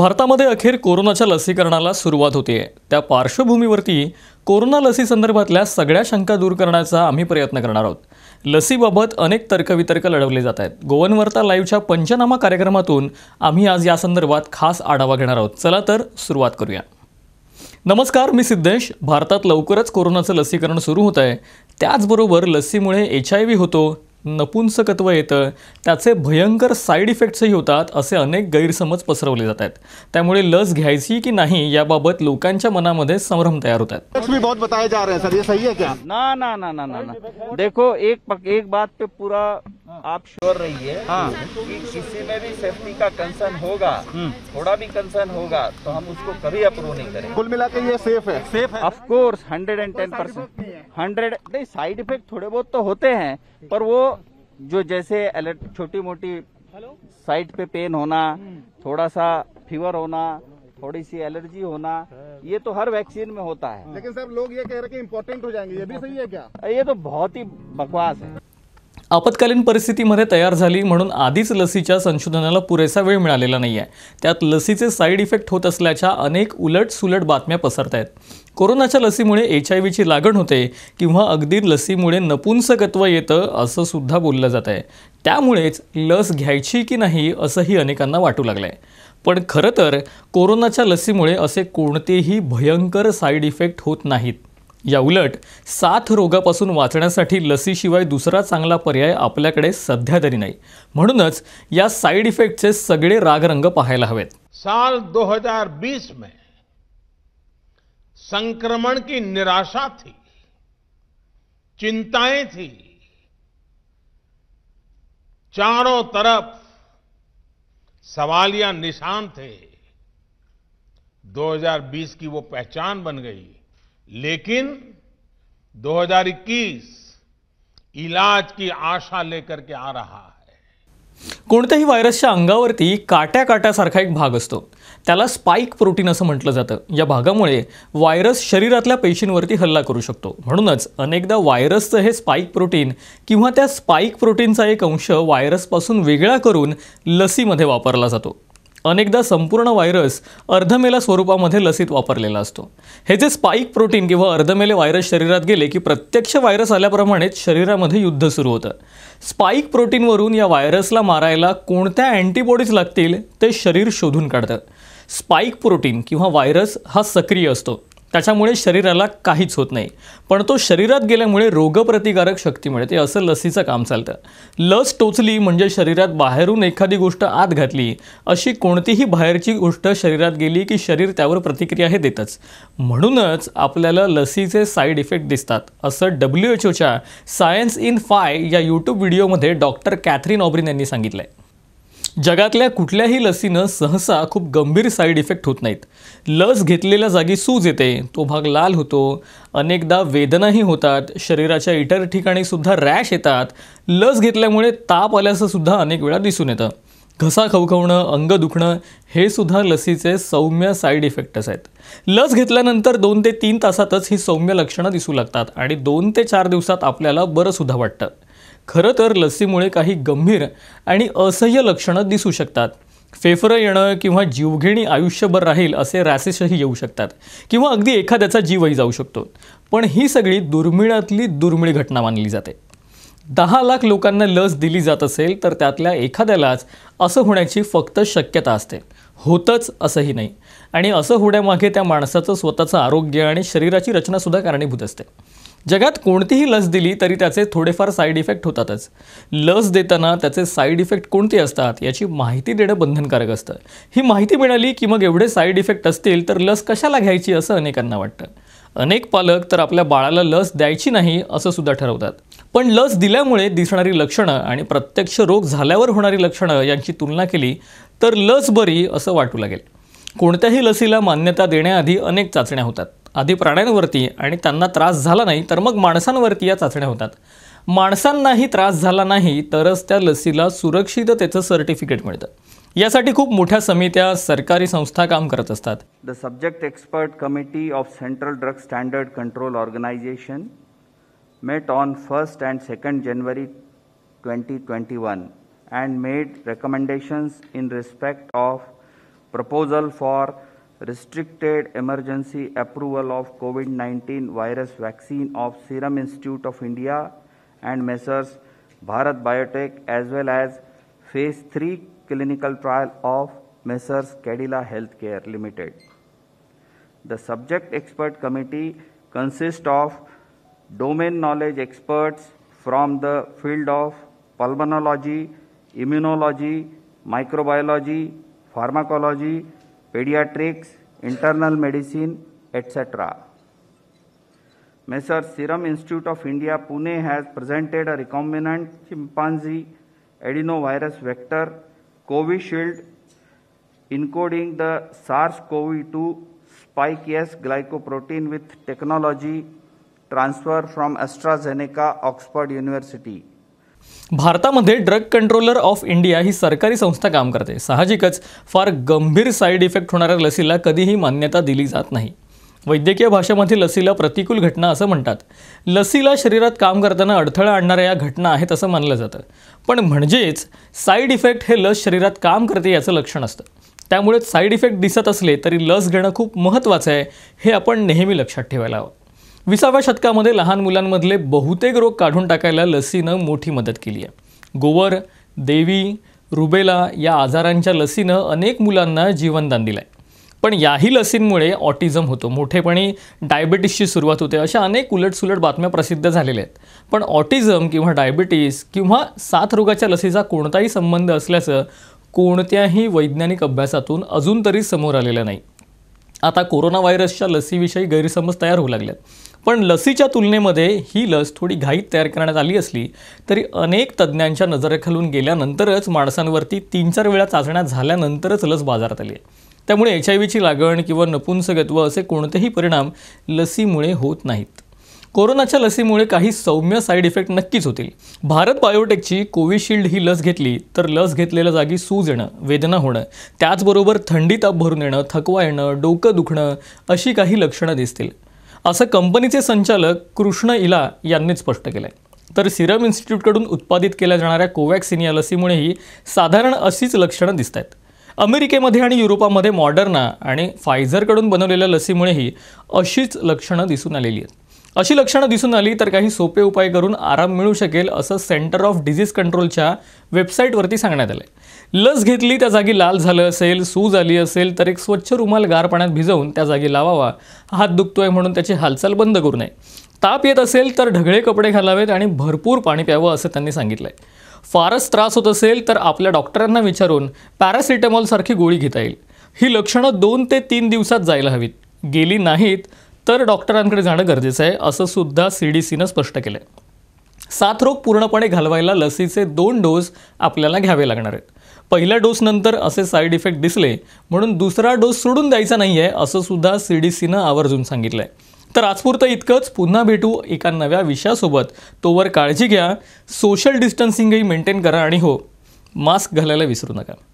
भारतामध्ये अखेर कोरोनाच्या लसीकरणाला सुरुवात होते त्या पार्श्वभूमीवरती कोरोना लसीसंदर्भातल्या सगळ्या शंका दूर करण्याचा आम्ही प्रयत्न करणार आहोत लसीबाबत अनेक तर्कवितर्क लढवले जात आहेत गोवनवर्ता लाईव्हच्या पंचनामा कार्यक्रमातून आम्ही आज यासंदर्भात खास आढावा घेणार आहोत चला तर सुरुवात करूया नमस्कार मी सिद्धेश भारतात लवकरच कोरोनाचं लसीकरण सुरू होत आहे त्याचबरोबर लसीमुळे एच आय व्ही होतो नपुंसकत्व येतं त्याचे भयंकर साईड इफेक्ट्सही होतात असे अनेक गैरसमज पसरवले जात आहेत त्यामुळे लस घ्यायची की नाही याबाबत लोकांच्या मनामध्ये संभ्रम तयार होत आहेत ना ना ना ना ना, देखो एक एक बात पे पूरा आप श्योर रहिए हाँ किसी में भी सेफ्टी का कंसर्न होगा थोड़ा भी कंसर्न होगा तो हम उसको कभी अप्रूव नहीं करेंगे कुल मिला के ये सेफ है सेफ है of hundred and ten percent hundred नहीं साइड इफेक्ट थोड़े बहुत तो होते हैं पर वो जो जैसे अलर्ट छोटी मोटी साइड पे पेन होना हम्म। थोड़ा सा फीवर होना थोड़ी सी एलर्जी होना हाँ। ये तो हर वैक्सीन में होता है लेकिन सर लोग ये कह रहे हैं इम्पोर्टेंट हो जाएंगे ये भी सही है क्या ये तो बहुत ही बकवास है आपत्कालीन परिस्थितीमध्ये तयार झाली म्हणून आधीच लसीच्या संशोधनाला पुरेसा वेळ मिळालेला नाही आहे त्यात लसीचे साईड इफेक्ट होत असल्याच्या अनेक उलट सुलट बातम्या पसरत आहेत कोरोनाच्या लसीमुळे एच आय व्हीची लागण होते किंवा अगदी लसीमुळे नपुंसकत्व येतं असं सुद्धा बोललं जात आहे त्यामुळेच लस घ्यायची की नाही असंही अनेकांना वाटू लागलं आहे पण खरं तर कोरोनाच्या लसीमुळे असे कोणतेही भयंकर साईड इफेक्ट होत नाहीत या उलट साथ रोगापासून वाचण्यासाठी लसीशिवाय दुसरा चांगला पर्याय आपल्याकडे सध्या तरी नाही म्हणूनच या साईड इफेक्टचे सगळे रागरंग पाहायला हवेत साल 2020 में संक्रमण की निराशा थी चिंताएं थी चारों तरफ सवालिया निशान थे 2020 की वो पहचान बन गई लेकिन 2021 इलाज की आशा लेकर के आ रहा है कोणत्याही व्हायरसच्या अंगावरती काट्या काट्यासारखा एक भाग असतो त्याला स्पाईक प्रोटीन असं म्हटलं जातं या भागामुळे व्हायरस शरीरातल्या पेशींवरती हल्ला करू शकतो म्हणूनच अनेकदा व्हायरसचं हे स्पाईक प्रोटीन किंवा त्या स्पाईक प्रोटीनचा एक अंश व्हायरसपासून वेगळा करून लसीमध्ये वापरला जातो अनेकदा संपूर्ण व्हायरस अर्धमेला स्वरूपामध्ये लसीत वापरलेला असतो हे जे स्पाईक प्रोटीन किंवा अर्धमेले व्हायरस शरीरात गेले की प्रत्यक्ष व्हायरस आल्याप्रमाणेच शरीरामध्ये युद्ध सुरू होतं स्पाईक प्रोटीनवरून या व्हायरसला मारायला कोणत्या अँटीबॉडीज लागतील ते शरीर शोधून काढतं स्पाईक प्रोटीन किंवा व्हायरस हा सक्रिय असतो त्याच्यामुळे शरीराला काहीच होत नाही पण तो शरीरात गेल्यामुळे रोगप्रतिकारक शक्ती मिळते असं लसीचं काम चालतं लस टोचली म्हणजे शरीरात बाहेरून एखादी गोष्ट आत घातली अशी कोणतीही बाहेरची गोष्ट शरीरात गेली की शरीर त्यावर प्रतिक्रिया हे देतच म्हणूनच आपल्याला लसीचे साईड इफेक्ट दिसतात असं डब्ल्यू एच ओच्या सायन्स इन फाय या यूट्यूब व्हिडिओमध्ये डॉक्टर कॅथरीन ऑब्रिन यांनी सांगितलं आहे जगातल्या कुठल्याही लसीनं सहसा खूप गंभीर साईड इफेक्ट होत नाहीत लस घेतलेल्या जागी सूज येते तो भाग लाल होतो अनेकदा वेदनाही होतात शरीराच्या इतर ठिकाणी सुद्धा रॅश येतात लस घेतल्यामुळे ताप आल्याचं सुद्धा अनेक वेळा दिसून येतं घसा खवखवणं अंग दुखणं हे सुद्धा लसीचे सौम्य साईड इफेक्ट्स आहेत लस घेतल्यानंतर दोन ते तीन तासातच ही सौम्य लक्षणं दिसू लागतात आणि दोन ते चार दिवसात आपल्याला सुद्धा वाटतं खरं तर लसीमुळे काही गंभीर आणि असह्य लक्षणं दिसू शकतात फेफरं येणं किंवा जीवघेणी आयुष्यभर राहील असे रॅसेसही येऊ शकतात किंवा अगदी एखाद्याचा जीवही जाऊ शकतो पण ही सगळी दुर्मिळातली दुर्मिळ घटना मानली जाते दहा लाख लोकांना लस दिली जात असेल तर त्यातल्या एखाद्यालाच असं होण्याची फक्त शक्यता असते होतच असंही नाही आणि असं होण्यामागे त्या माणसाचं स्वतःचं आरोग्य आणि शरीराची रचनासुद्धा कारणीभूत असते जगात कोणतीही लस दिली तरी त्याचे थोडेफार साईड इफेक्ट होतातच लस देताना त्याचे साईड इफेक्ट कोणते असतात याची माहिती देणं बंधनकारक असतं ही माहिती मिळाली की मग एवढे साईड इफेक्ट असतील तर लस कशाला घ्यायची असं अनेकांना वाटतं अनेक पालक तर आपल्या बाळाला लस द्यायची नाही असं सुद्धा ठरवतात पण लस दिल्यामुळे दिसणारी लक्षणं आणि प्रत्यक्ष रोग झाल्यावर होणारी लक्षणं यांची तुलना केली तर लस बरी असं वाटू लागेल कोणत्याही लसीला मान्यता देण्याआधी अनेक चाचण्या होतात आधी प्राण्यांवरती आणि त्यांना त्रास झाला नाही तर मग माणसांवरती या चाचण्या होतात माणसांनाही त्रास झाला नाही तरच त्या लसीला सुरक्षिततेचं सर्टिफिकेट मिळतं यासाठी खूप मोठ्या समित्या सरकारी संस्था काम करत असतात the subject expert committee of central drug standard control organisation met on first and second January twenty twenty one and made recommendations in respect of proposal for restricted emergency approval of COVID-19 virus vaccine of Serum Institute of India and Messrs. Bharat Biotech as well as phase 3 clinical trial of Messrs. Cadila Healthcare Limited. The subject expert committee consists of domain knowledge experts from the field of pulmonology, immunology, microbiology, pharmacology, pediatrics, internal medicine, etc. Messrs. Serum Institute of India, Pune has presented a recombinant chimpanzee adenovirus vector Covishield encoding the SARS-CoV-2 spike S glycoprotein with technology transfer from AstraZeneca Oxford University. भारतामध्ये drug controller of India ही सरकारी संस्था काम करते साहजिकच फार गंभीर side effect होणाऱ्या लसीला कधीही मान्यता दिली जात नाही वैद्यकीय भाषेमध्ये लसीला प्रतिकूल घटना असं म्हणतात लसीला शरीरात काम करताना अडथळा आणणाऱ्या या घटना आहेत असं मानलं जातं पण म्हणजेच साईड इफेक्ट हे लस शरीरात काम करते याचं लक्षण असतं त्यामुळे साईड इफेक्ट दिसत असले तरी लस घेणं खूप महत्त्वाचं आहे हे आपण नेहमी लक्षात ठेवायला हवं विसाव्या शतकामध्ये लहान मुलांमधले बहुतेक रोग काढून टाकायला लसीनं मोठी मदत केली आहे गोवर देवी रुबेला या आजारांच्या लसीनं अनेक मुलांना जीवनदान दिलं आहे पण याही लसींमुळे ऑटिझम होतो मोठेपणी डायबिटीसची सुरुवात होते अशा अनेक उलटसुलट बातम्या प्रसिद्ध झालेल्या आहेत पण ऑटिझम किंवा डायबिटीस किंवा साथ रोगाच्या लसीचा कोणताही संबंध असल्याचं कोणत्याही वैज्ञानिक अभ्यासातून अजून तरी समोर आलेलं नाही आता कोरोना व्हायरसच्या लसीविषयी गैरसमज तयार होऊ लागल्यात पण लसीच्या तुलनेमध्ये ही लस थोडी घाईत तयार करण्यात आली असली तरी अनेक तज्ज्ञांच्या नजरेखालून गेल्यानंतरच माणसांवरती तीन चार वेळा चाचण्या झाल्यानंतरच लस बाजारात आली आहे त्यामुळे एच आय व्हीची लागण किंवा नपुंसकत्व असे कोणतेही परिणाम लसीमुळे होत नाहीत कोरोनाच्या लसीमुळे काही सौम्य साईड इफेक्ट नक्कीच होतील भारत बायोटेकची कोविशिल्ड ही लस घेतली तर लस घेतलेल्या जागी सूज येणं वेदना होणं त्याचबरोबर थंडी ताप भरून येणं थकवा येणं डोकं दुखणं अशी काही लक्षणं दिसतील असं कंपनीचे संचालक कृष्ण इला यांनीच स्पष्ट केलं आहे तर सिरम इन्स्टिट्यूटकडून उत्पादित केल्या जाणाऱ्या कोवॅक्सिन या लसीमुळेही साधारण अशीच लक्षणं दिसत आहेत अमेरिकेमध्ये आणि युरोपामध्ये मॉडर्ना आणि फायझरकडून बनवलेल्या लसीमुळेही अशीच लक्षणं दिसून आलेली आहेत अशी लक्षणं दिसून आली तर काही सोपे उपाय करून आराम मिळू शकेल असं सेंटर ऑफ डिझीज कंट्रोलच्या वेबसाईटवरती सांगण्यात आलं आहे लस घेतली त्या जागी लाल झालं असेल सूज आली असेल तर एक स्वच्छ रुमाल गार पाण्यात भिजवून त्या जागी लावावा हात दुखतोय म्हणून त्याची हालचाल बंद करू नये ताप येत असेल तर ढगळे कपडे घालावेत आणि भरपूर पाणी प्यावं असं त्यांनी सांगितलंय फारच त्रास होत असेल तर आपल्या डॉक्टरांना विचारून पॅरासिटेमॉलसारखी गोळी घेता येईल ही लक्षणं दोन ते तीन दिवसात जायला हवीत गेली नाहीत तर डॉक्टरांकडे जाणं गरजेचं आहे असं सुद्धा सी डी सीनं स्पष्ट केलं आहे साथरोग पूर्णपणे घालवायला लसीचे दोन डोस आपल्याला घ्यावे लागणार आहेत पहिल्या डोसनंतर असे साईड इफेक्ट दिसले म्हणून दुसरा डोस सोडून द्यायचा नाही आहे असं सुद्धा सी डी सीनं आवर्जून सांगितलं आहे तर आजपुरतं इतकंच पुन्हा भेटू एका नव्या विषयासोबत तोवर काळजी घ्या सोशल डिस्टन्सिंगही मेंटेन करा आणि हो मास्क घालायला विसरू नका